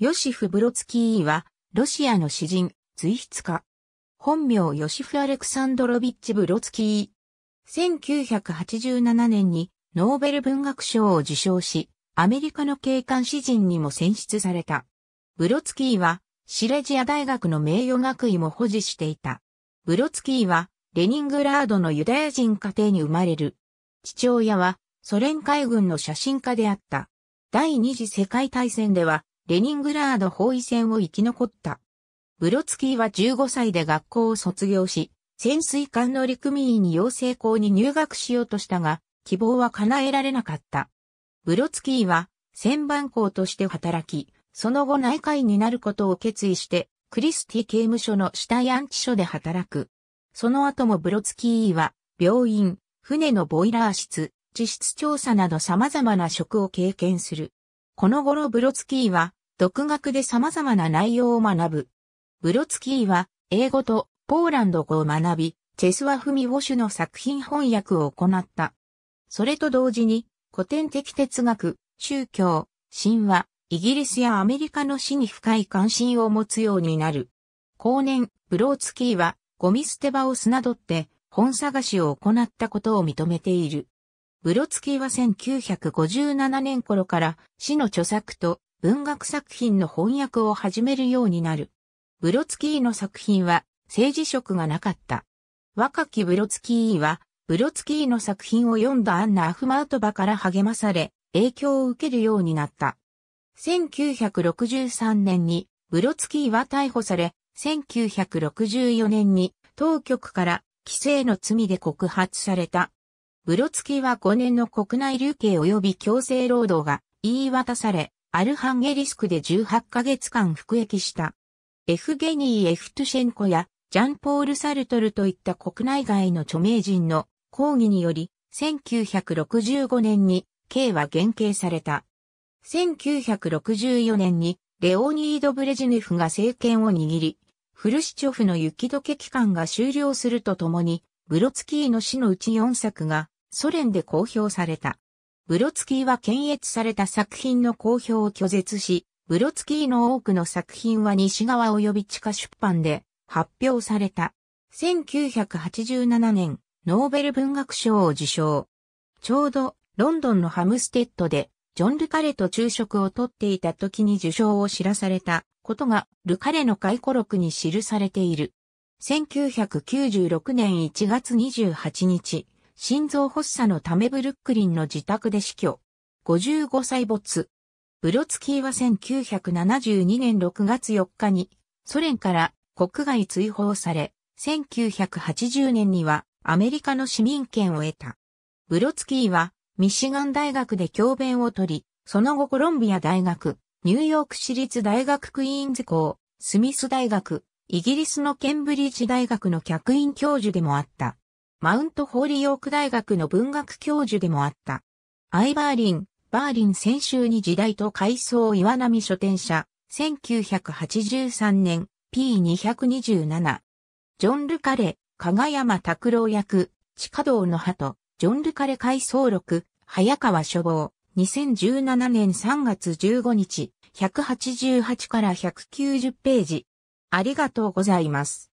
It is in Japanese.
ヨシフ・ブロツキーは、ロシアの詩人、随筆家。本名ヨシフ・アレクサンドロビッチ・ブロツキー。1987年にノーベル文学賞を受賞し、アメリカの警官詩人にも選出された。ブロツキーは、シレジア大学の名誉学位も保持していた。ブロツキーは、レニングラードのユダヤ人家庭に生まれる。父親は、ソ連海軍の写真家であった。第二次世界大戦では、レニングラード包囲戦を生き残った。ブロツキーは15歳で学校を卒業し、潜水艦乗組員養成校に入学しようとしたが、希望は叶えられなかった。ブロツキーは、旋盤校として働き、その後内科医になることを決意して、クリスティ刑務所の死体安置所で働く。その後もブロツキーは、病院、船のボイラー室、地質調査など様々な職を経験する。この頃ブロツキーは、独学で様々な内容を学ぶ。ブロツキーは、英語とポーランド語を学び、チェスワフミウォシュの作品翻訳を行った。それと同時に、古典的哲学、宗教、神話、イギリスやアメリカの死に深い関心を持つようになる。後年、ブローツキーは、ゴミ捨て場を砂取って、本探しを行ったことを認めている。ブロツキーは1957年頃から詩の著作と文学作品の翻訳を始めるようになる。ブロツキーの作品は政治色がなかった。若きブロツキーは、ブロツキーの作品を読んだアンナ・アフマートバから励まされ、影響を受けるようになった。1963年に、ブロツキーは逮捕され、1964年に当局から規制の罪で告発された。ブロツキは5年の国内流刑及び強制労働が言い渡され、アルハンゲリスクで18ヶ月間服役した。エフゲニー・エフトシェンコやジャンポール・サルトルといった国内外の著名人の抗議により、1965年に刑は減刑された。1964年にレオニード・ブレジネフが政権を握り、フルシチョフの雪解け期間が終了するとともに、ブロツキーの死のうち4作がソ連で公表された。ブロツキーは検閲された作品の公表を拒絶し、ブロツキーの多くの作品は西側及び地下出版で発表された。1987年、ノーベル文学賞を受賞。ちょうど、ロンドンのハムステッドで、ジョン・ルカレと昼食をとっていた時に受賞を知らされたことが、ルカレの回顧録に記されている。1996年1月28日、心臓発作のためブルックリンの自宅で死去。55歳没。ブロツキーは1972年6月4日にソ連から国外追放され、1980年にはアメリカの市民権を得た。ブロツキーはミシガン大学で教鞭を取り、その後コロンビア大学、ニューヨーク市立大学クイーンズ校、スミス大学、イギリスのケンブリッジ大学の客員教授でもあった。マウントホーリーヨーク大学の文学教授でもあった。アイバーリン、バーリン先週に時代と階層岩波書店社、1983年 P227。ジョン・ルカレ、加賀山拓郎役、地下道の鳩、ジョン・ルカレ回想録、早川書房、2017年3月15日、188から190ページ。ありがとうございます。